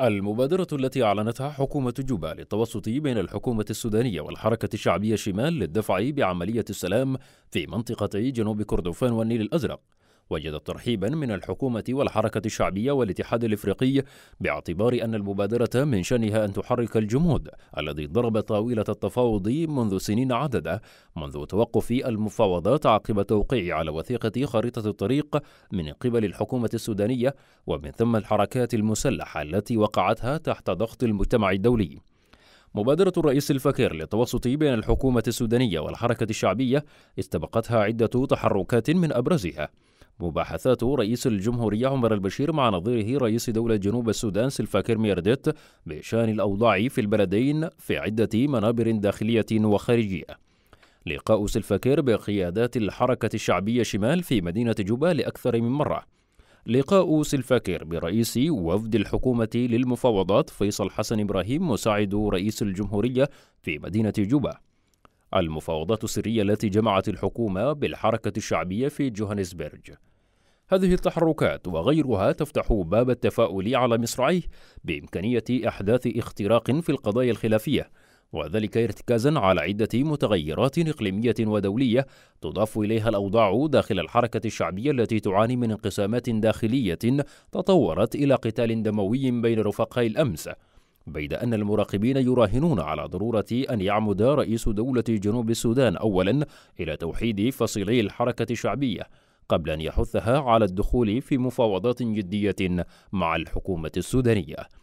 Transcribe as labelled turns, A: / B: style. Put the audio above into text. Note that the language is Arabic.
A: المبادرة التي أعلنتها حكومة جوبا للتوسط بين الحكومة السودانية والحركة الشعبية شمال للدفع بعملية السلام في منطقتي جنوب كردفان والنيل الأزرق وجدت ترحيبا من الحكومة والحركة الشعبية والاتحاد الافريقي باعتبار أن المبادرة من شأنها أن تحرك الجمود الذي ضرب طاولة التفاوض منذ سنين عددة منذ توقف المفاوضات عقب توقيع على وثيقة خريطة الطريق من قبل الحكومة السودانية ومن ثم الحركات المسلحة التي وقعتها تحت ضغط المجتمع الدولي مبادرة الرئيس الفكير للتوسط بين الحكومة السودانية والحركة الشعبية استبقتها عدة تحركات من أبرزها مباحثات رئيس الجمهورية عمر البشير مع نظيره رئيس دولة جنوب السودان سلفا ميرديت بشأن الأوضاع في البلدين في عدة منابر داخلية وخارجية لقاء سلفاكير بقيادات الحركة الشعبية شمال في مدينة جوبا لأكثر من مرة لقاء سلفاكير برئيس وفد الحكومة للمفاوضات فيصل حسن إبراهيم مساعد رئيس الجمهورية في مدينة جوبا المفاوضات السرية التي جمعت الحكومة بالحركة الشعبية في جوهانسبرج هذه التحركات وغيرها تفتح باب التفاؤل على مصرعيه بإمكانية أحداث اختراق في القضايا الخلافية وذلك ارتكازا على عدة متغيرات إقليمية ودولية تضاف إليها الأوضاع داخل الحركة الشعبية التي تعاني من انقسامات داخلية تطورت إلى قتال دموي بين رفقاء الأمس بيد أن المراقبين يراهنون على ضرورة أن يعمد رئيس دولة جنوب السودان أولا إلى توحيد فصيلي الحركة الشعبية قبل أن يحثها على الدخول في مفاوضات جدية مع الحكومة السودانية